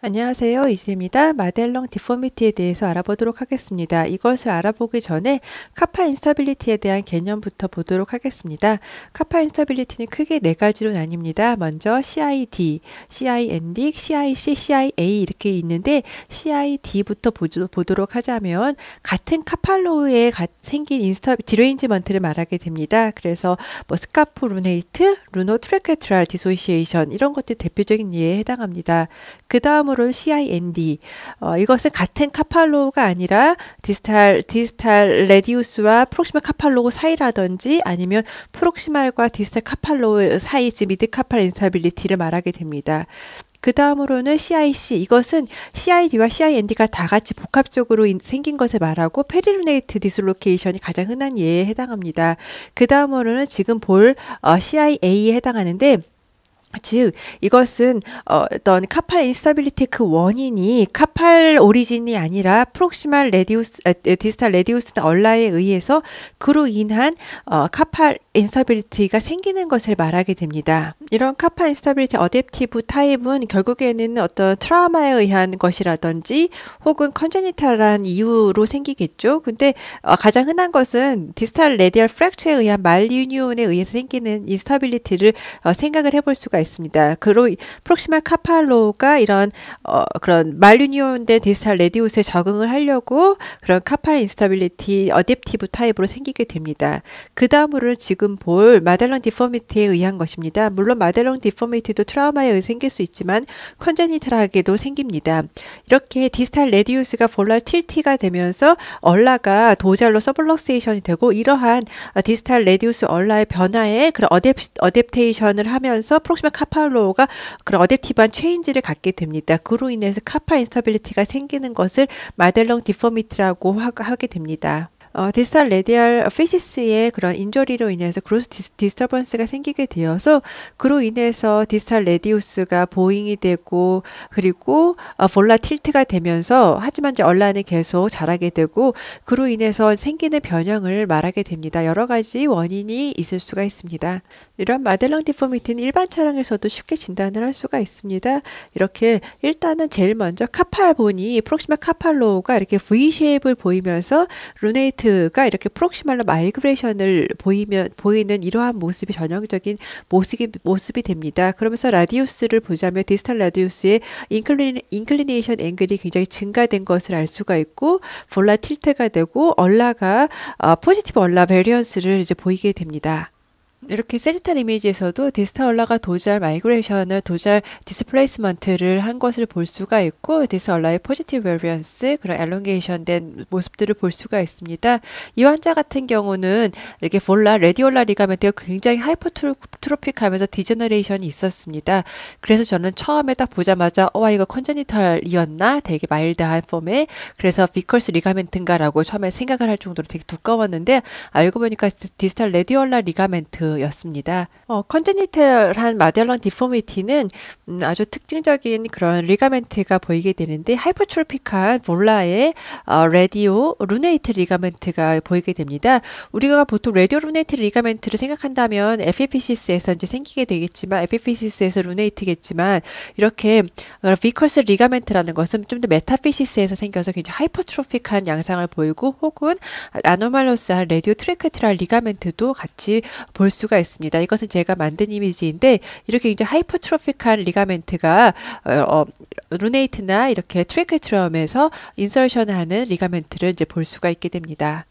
안녕하세요. 이지입니다. 마델렁 디포미티에 대해서 알아보도록 하겠습니다. 이것을 알아보기 전에 카파 인스타빌리티에 대한 개념부터 보도록 하겠습니다. 카파 인스타빌리티는 크게 네 가지로 나뉩니다. 먼저 CID, CIND, CIC, CIA 이렇게 있는데 CID부터 보도록 하자면 같은 카팔로우에 생긴 인스타 디레인지먼트를 말하게 됩니다. 그래서 뭐 스카프 루네이트, 루노 트레케트랄 디소시에이션 이런 것들이 대표적인 예에 해당합니다. 그다음 사물을 CIND 어, 이것은 같은 카팔로가 아니라 디스탈 디스탈 레디우스와 프록시마 카팔로우 사이라든지 아니면 프록시말과 디스탈 카팔로우 사이 즉 미드 카팔 인스타빌리티를 말하게 됩니다. 그 다음으로는 CIC. 이것은 CID와 CIND가 다 같이 복합적으로 생긴 것을 말하고 페리루네이트 디슬로케이션이 가장 흔한 예에 해당합니다. 그 다음으로는 지금 볼 어, CIA에 해당하는데 즉 이것은 어, 어떤 카팔 인스타빌리티 그 원인이 카팔 오리진이 아니라 프록시말 레디우스 디지털 레디우스나 얼라에 의해서 그로 인한 어, 카팔 인스타빌리티가 생기는 것을 말하게 됩니다. 이런 카팔 인스타빌리티 어댑티브 타입은 결국에는 어떤 트라우마에 의한 것이라든지 혹은 컨제니탈한 이유로 생기겠죠. 근데 어, 가장 흔한 것은 디지털 레디얼 프랙처에 의한 말리뉴온에 의해서 생기는 인스타빌리티를 어, 생각을 해볼 수가 수가 있습니다. 그로 프록시마 카팔로가 이런 어, 그런 말류니온데 디지털 레디우스에 적응을 하려고 그런 카팔 인스타빌리티 어댑티브 타입으로 생기게 됩니다. 그 다음으로 지금 볼 마델랑 디포미티에 의한 것입니다. 물론 마델랑 디포미티도 트라우마에 의해 생길 수 있지만 컨제니탈하게도 생깁니다. 이렇게 디지털 레디우스가 볼라틸티가 되면서 얼라가 도잘로 서블럭세이션이 되고 이러한 어, 디지털 레디우스 얼라의 변화에 그런 어댑, 어댑테이션을 하면서 프록시마 카파 만 카팔로우가 그런 어댑티브한 체인지를 갖게 됩니다. 그로 인해서 카파 인스터빌리티가 생기는 것을 마델롱 디포미트라고 하게 됩니다. 어, 디스탈 레디알 피시스의 그런 인조리로 인해서 그로스 디스, 터번스가 생기게 되어서 그로 인해서 디스탈 레디우스가 보잉이 되고 그리고 어, 볼라 틸트가 되면서 하지만 이제 얼란이 계속 자라게 되고 그로 인해서 생기는 변형을 말하게 됩니다. 여러 가지 원인이 있을 수가 있습니다. 이런 마델랑 디포미티는 일반 차량에서도 쉽게 진단을 할 수가 있습니다. 이렇게 일단은 제일 먼저 카팔 보니 프록시마 카팔로우가 이렇게 V 쉐입을 보이면서 루네이트 엘리트가 이렇게 프록시말로 마이그레이션을 보이면 보이는 이러한 모습이 전형적인 모습이 모습이 됩니다. 그러면서 라디우스를 보자면 디지털 라디우스의 인클리, 네이션 앵글이 굉장히 증가된 것을 알 수가 있고 볼라틸테가 되고 얼라가 어, 포지티브 얼라 베리언스를 이제 보이게 됩니다. 이렇게 세지탈 이미지에서도 디스타올라가 도잘 마이그레이션을 도잘 디스플레이스먼트를 한 것을 볼 수가 있고 디스얼라의 포지티브 베리언스 그런 엘롱게이션 된 모습들을 볼 수가 있습니다. 이 환자 같은 경우는 이렇게 볼라 레디올라 리가멘트가 굉장히 하이퍼트로픽하면서 디제너레이션이 있었습니다. 그래서 저는 처음에 딱 보자마자 어와 아, 이거 컨제니탈이었나 되게 마일드한 폼에 그래서 비컬스 리가멘트인가라고 처음에 생각을 할 정도로 되게 두꺼웠는데 알고 보니까 디스탈 레디올라 리가멘트 브레였습니다 어, 컨제니털한 마델런 디포미티는 음, 아주 특징적인 그런 리가멘트가 보이게 되는데 하이퍼트로픽한 몰라의 어, 레디오 루네이트 리가멘트가 보이게 됩니다. 우리가 보통 레디오 루네이트 리가멘트를 생각한다면 에피피시스에서 이제 생기게 되겠지만 에피피시스에서 루네이트겠지만 이렇게 어, 비컬스 리가멘트라는 것은 좀 더 메타피시스에서 생겨서 굉장히 하이퍼트로픽한 양상을 보이고 혹은 아노말로스한 레디오 트레크트랄 리가멘트도 같이 볼수 수가 있습니다. 이것은 제가 만든 이미지인데 이렇게 이제 하이퍼트로픽한 리가멘트가 어, 어, 루네이트나 이렇게 트레클트럼에서 인설션하는 리가멘트를 이제 볼 수가 있게 됩니다.